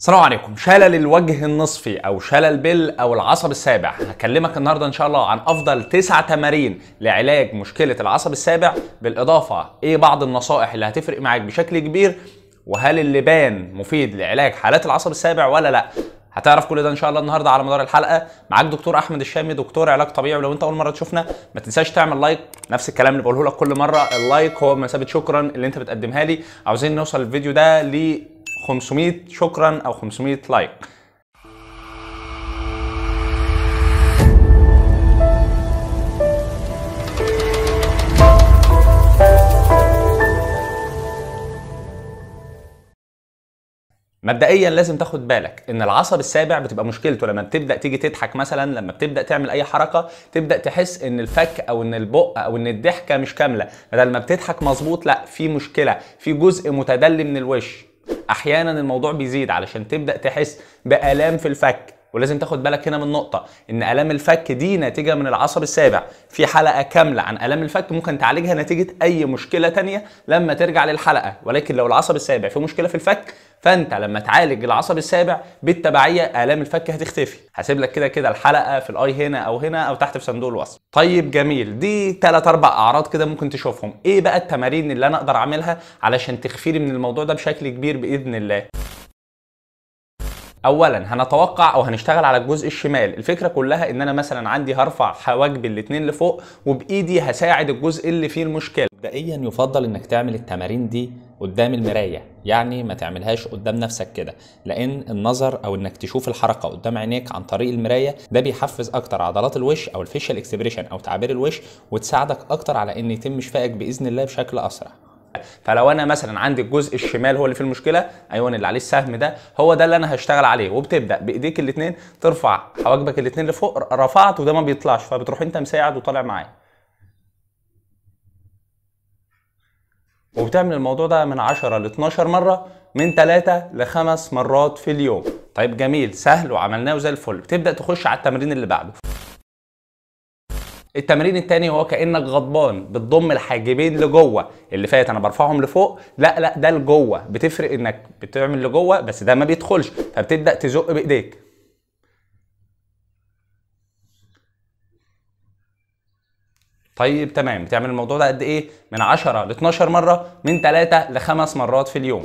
السلام عليكم شلل الوجه النصفي او شلل بل او العصب السابع هكلمك النهارده ان شاء الله عن افضل تسع تمارين لعلاج مشكله العصب السابع بالاضافه ايه بعض النصائح اللي هتفرق معاك بشكل كبير وهل اللبان مفيد لعلاج حالات العصب السابع ولا لا هتعرف كل ده ان شاء الله النهارده على مدار الحلقه معاك دكتور احمد الشامي دكتور علاج طبيعي ولو انت اول مره تشوفنا ما تنساش تعمل لايك نفس الكلام اللي بقوله لك كل مره اللايك هو مثابه شكرا اللي انت بتقدمها لي عاوزين نوصل الفيديو ده ل 500 شكرا او 500 لايك مبدئيا لازم تاخد بالك ان العصب السابع بتبقى مشكلته لما بتبدا تيجي تضحك مثلا لما بتبدا تعمل اي حركه تبدا تحس ان الفك او ان البق او ان الضحكه مش كامله بدل ما بتضحك مظبوط لا في مشكله في جزء متدلي من الوش احيانا الموضوع بيزيد علشان تبدا تحس بالام في الفك ولازم تاخد بالك هنا من نقطة إن آلام الفك دي ناتجة من العصب السابع، في حلقة كاملة عن آلام الفك ممكن تعالجها نتيجة أي مشكلة تانية لما ترجع للحلقة، ولكن لو العصب السابع في مشكلة في الفك فانت لما تعالج العصب السابع بالتبعيه الام الفك هتختفي هسيب لك كده كده الحلقه في الاي هنا او هنا او تحت في صندوق الوصف طيب جميل دي 3 4 اعراض كده ممكن تشوفهم ايه بقى التمارين اللي انا اقدر اعملها علشان تخفيلي من الموضوع ده بشكل كبير باذن الله اولا هنتوقع او هنشتغل على الجزء الشمال الفكره كلها ان انا مثلا عندي هرفع حواجب الاثنين لفوق وبايدي هساعد الجزء اللي فيه المشكله مبدئيا يفضل انك تعمل التمارين دي قدام المرايه يعني ما تعملهاش قدام نفسك كده لان النظر او انك تشوف الحركه قدام عينيك عن طريق المرايه ده بيحفز اكتر عضلات الوش او الفيشال اكسبريشن او تعابير الوش وتساعدك اكتر على ان يتم شفائك باذن الله بشكل اسرع فلو انا مثلا عندي الجزء الشمال هو اللي فيه المشكله ايون اللي عليه السهم ده هو ده اللي انا هشتغل عليه وبتبدا بايديك الاثنين ترفع حواجبك الاثنين لفوق رفعت وده ما بيطلعش فبتروح انت مساعد وطالع معايا وبتعمل الموضوع ده من 10 ل 12 مره من 3 ل 5 مرات في اليوم طيب جميل سهل وعملناه زي الفل بتبدا تخش على التمرين اللي بعده التمرين التاني هو كانك غضبان بتضم الحاجبين لجوه اللي فات انا برفعهم لفوق لا لا ده لجوه بتفرق انك بتعمل لجوه بس ده ما بيدخلش فبتبدا تزق بايديك طيب تمام بتعمل الموضوع ده قد ايه من 10 ل 12 مره من 3 ل 5 مرات في اليوم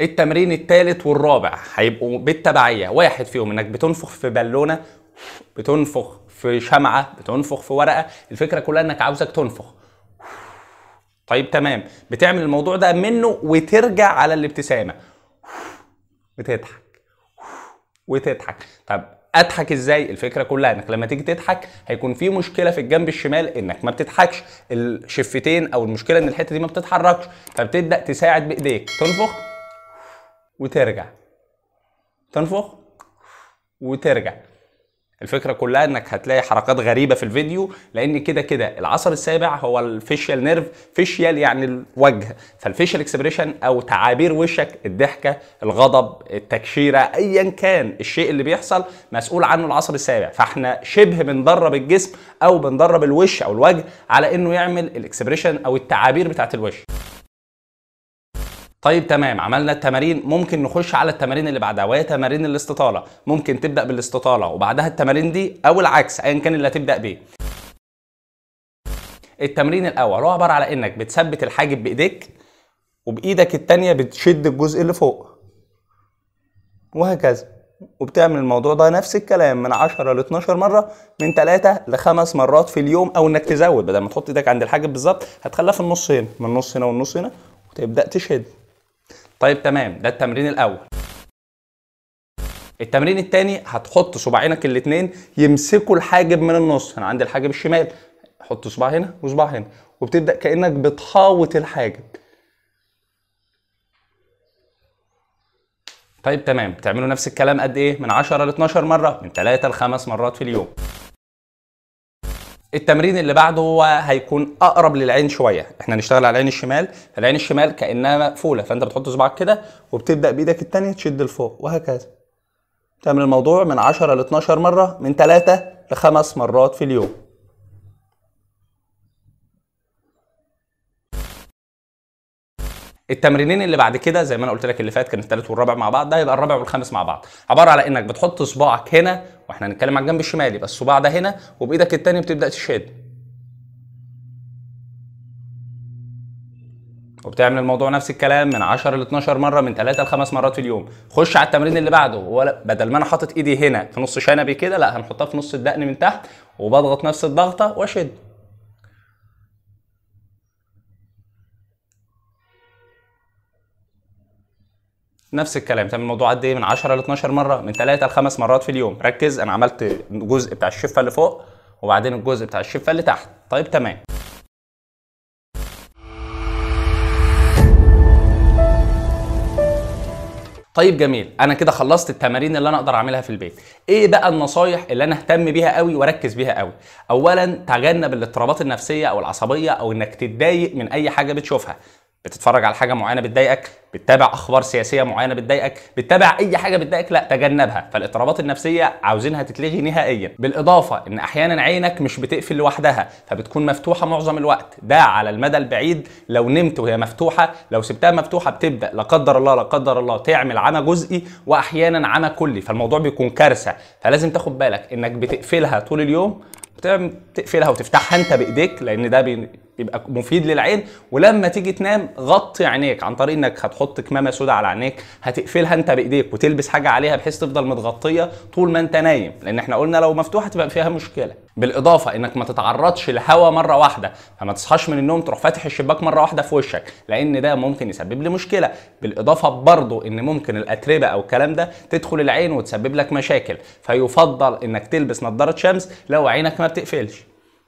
التمرين الثالث والرابع هيبقوا بالتبعيه واحد فيهم انك بتنفخ في بالونه بتنفخ في شمعه بتنفخ في ورقه الفكره كلها انك عاوزك تنفخ طيب تمام بتعمل الموضوع ده منه وترجع على الابتسامه وتضحك وتضحك طب اضحك ازاي الفكره كلها انك لما تيجي تضحك هيكون في مشكله في الجنب الشمال انك ما بتضحكش الشفتين او المشكله ان الحته دي ما بتتحركش فبتبدا تساعد بايديك تنفخ وترجع تنفخ وترجع الفكره كلها انك هتلاقي حركات غريبه في الفيديو لان كده كده العصر السابع هو الفيشيال نيرف فيشيال يعني الوجه فالفيشيال اكسبريشن او تعابير وشك الضحكه الغضب التكشيره ايا كان الشيء اللي بيحصل مسؤول عنه العصر السابع فاحنا شبه بندرب الجسم او بندرب الوش او الوجه على انه يعمل الاكسبريشن او التعابير بتاعت الوش طيب تمام عملنا التمارين ممكن نخش على التمارين اللي بعدها وهي تمارين الاستطاله ممكن تبدا بالاستطاله وبعدها التمارين دي او العكس ايا كان اللي هتبدا بيه التمرين الاول هو عباره على انك بتثبت الحاجب بايديك وبايدك الثانيه بتشد الجزء اللي فوق وهكذا وبتعمل الموضوع ده نفس الكلام من 10 ل 12 مره من 3 ل 5 مرات في اليوم او انك تزود بدل ما تحط ايدك عند الحاجب بالظبط هتخليها في النص هنا من النص هنا والنص هنا وتبدا تشد طيب تمام ده التمرين الاول التمرين الثاني هتحط صباعينك الاثنين يمسكوا الحاجب من النص انا عندي الحاجب الشمال حط صباع هنا وصباع هنا وبتبدا كانك بتحاوط الحاجب طيب تمام بتعملوا نفس الكلام قد ايه من 10 ل 12 مره من 3 ل 5 مرات في اليوم التمرين اللي بعده هو هيكون اقرب للعين شويه احنا هنشتغل على العين الشمال العين الشمال كانها مقفوله فانت بتحط صباعك كده وبتبدا بايدك الثانيه تشد لفوق وهكذا تعمل الموضوع من 10 ل 12 مره من 3 ل 5 مرات في اليوم التمرينين اللي بعد كده زي ما انا قلت لك اللي فات كان الثالث والرابع مع بعض ده يبقى الرابع والخامس مع بعض عباره على انك بتحط صباعك هنا واحنا هنتكلم على الجنب الشمال يبقى الصباع ده هنا وبايدك الثانيه بتبدا تشد وبتعمل الموضوع نفس الكلام من 10 ل 12 مره من 3 ل 5 مرات في اليوم خش على التمرين اللي بعده ولا بدل ما انا حاطط ايدي هنا في نص شنبي كده لا هنحطها في نص الدقن من تحت وبضغط نفس الضغطه واشد نفس الكلام تعمل الموضوع قد ايه من 10 ل 12 مره من 3 ل 5 مرات في اليوم ركز انا عملت الجزء بتاع الشفه اللي فوق وبعدين الجزء بتاع الشفه اللي تحت طيب تمام طيب جميل انا كده خلصت التمارين اللي انا اقدر اعملها في البيت ايه بقى النصايح اللي انا اهتم بيها قوي واركز بيها قوي اولا تجنب الاضطرابات النفسيه او العصبيه او انك تتضايق من اي حاجه بتشوفها بتتفرج على حاجه معينه بتضايقك بتتابع اخبار سياسيه معينه بتضايقك بتتابع اي حاجه بتضايقك لا تجنبها فالاضطرابات النفسيه عاوزينها تتلغي نهائيا بالاضافه ان احيانا عينك مش بتقفل لوحدها فبتكون مفتوحه معظم الوقت ده على المدى البعيد لو نمت وهي مفتوحه لو سبتها مفتوحه بتبدا لا قدر الله لا قدر الله تعمل عمى جزئي واحيانا عمى كلي فالموضوع بيكون كارثه فلازم تاخد بالك انك بتقفلها طول اليوم بتقفلها وتفتحها انت بايديك لان ده بي... يبقى مفيد للعين ولما تيجي تنام غطي عينيك عن طريق انك هتحط كمامه سوداء على عينيك هتقفلها انت بايديك وتلبس حاجه عليها بحيث تفضل متغطيه طول ما انت نايم لان احنا قلنا لو مفتوحه تبقى فيها مشكله بالاضافه انك ما تتعرضش لهواء مره واحده فما تصحاش من النوم تروح فاتح الشباك مره واحده في وشك لان ده ممكن يسبب لي مشكله بالاضافه برضه ان ممكن الاتربه او الكلام ده تدخل العين وتسبب لك مشاكل فيفضل انك تلبس نظاره شمس لو عينك ما بتقفلش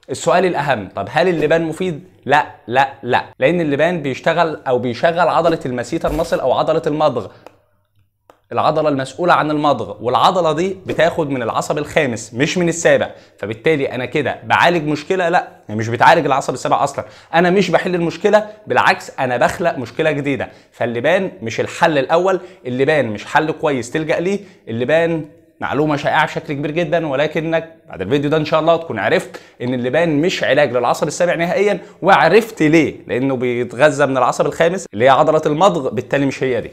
السؤال الاهم طب هل اللبان مفيد لا لا لا لان اللبان بيشتغل او بيشغل عضله المسيتر مصل او عضله المضغ العضله المسؤوله عن المضغ والعضله دي بتاخد من العصب الخامس مش من السابع فبالتالي انا كده بعالج مشكله لا يعني مش بتعالج العصب السابع اصلا انا مش بحل المشكله بالعكس انا بخلق مشكله جديده فاللبان مش الحل الاول اللبان مش حل كويس تلجا ليه اللبان معلومه شائعه بشكل كبير جدا ولكنك بعد الفيديو ده ان شاء الله تكون عرفت ان اللبان مش علاج للعصب السابع نهائيا وعرفت ليه لانه بيتغذى من العصب الخامس اللي هي عضله المضغ بالتالي مش هي دي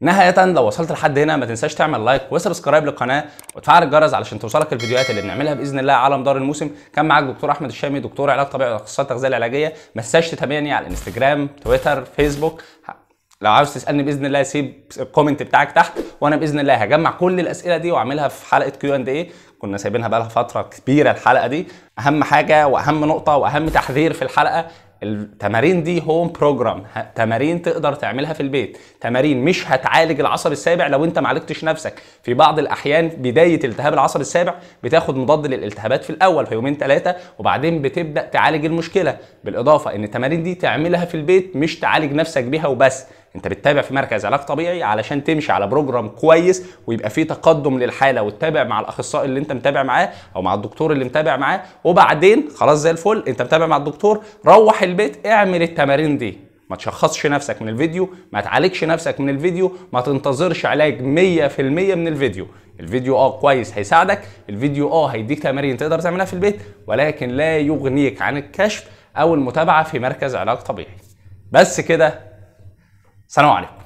نهاية لو وصلت لحد هنا ما تنساش تعمل لايك وسبسكرايب للقناة وتفعل الجرس علشان توصلك الفيديوهات اللي بنعملها بإذن الله على مدار الموسم كان معاك دكتور أحمد الشامي دكتور علاج طبيعي وأخصائي التغذية العلاجية ما تنساش تتابعني على الانستجرام تويتر فيسبوك لو عاوز تسالني باذن الله سيب الكومنت بتاعك تحت وانا باذن الله هجمع كل الاسئله دي واعملها في حلقه كيو اند ايه كنا سايبينها بقى لها فتره كبيره الحلقه دي اهم حاجه واهم نقطه واهم تحذير في الحلقه التمارين دي هوم بروجرام تمارين تقدر تعملها في البيت تمارين مش هتعالج العصب السابع لو انت معالجتش نفسك في بعض الاحيان بدايه التهاب العصب السابع بتاخد مضاد للالتهابات في الاول في يومين ثلاثه وبعدين بتبدا تعالج المشكله بالاضافه ان التمارين دي تعملها في البيت مش تعالج نفسك بيها وبس انت بتتابع في مركز علاج طبيعي علشان تمشي على بروجرام كويس ويبقى فيه تقدم للحاله وتتابع مع الاخصائي اللي انت متابع معاه او مع الدكتور اللي متابع معاه وبعدين خلاص زي الفل انت متابع مع الدكتور روح البيت اعمل التمارين دي ما تشخصش نفسك من الفيديو ما تعالجش نفسك من الفيديو ما تنتظرش علاج 100% من الفيديو الفيديو اه كويس هيساعدك الفيديو اه هيديك تمارين تقدر تعملها في البيت ولكن لا يغنيك عن الكشف او المتابعه في مركز علاج طبيعي بس كده سلام عليكم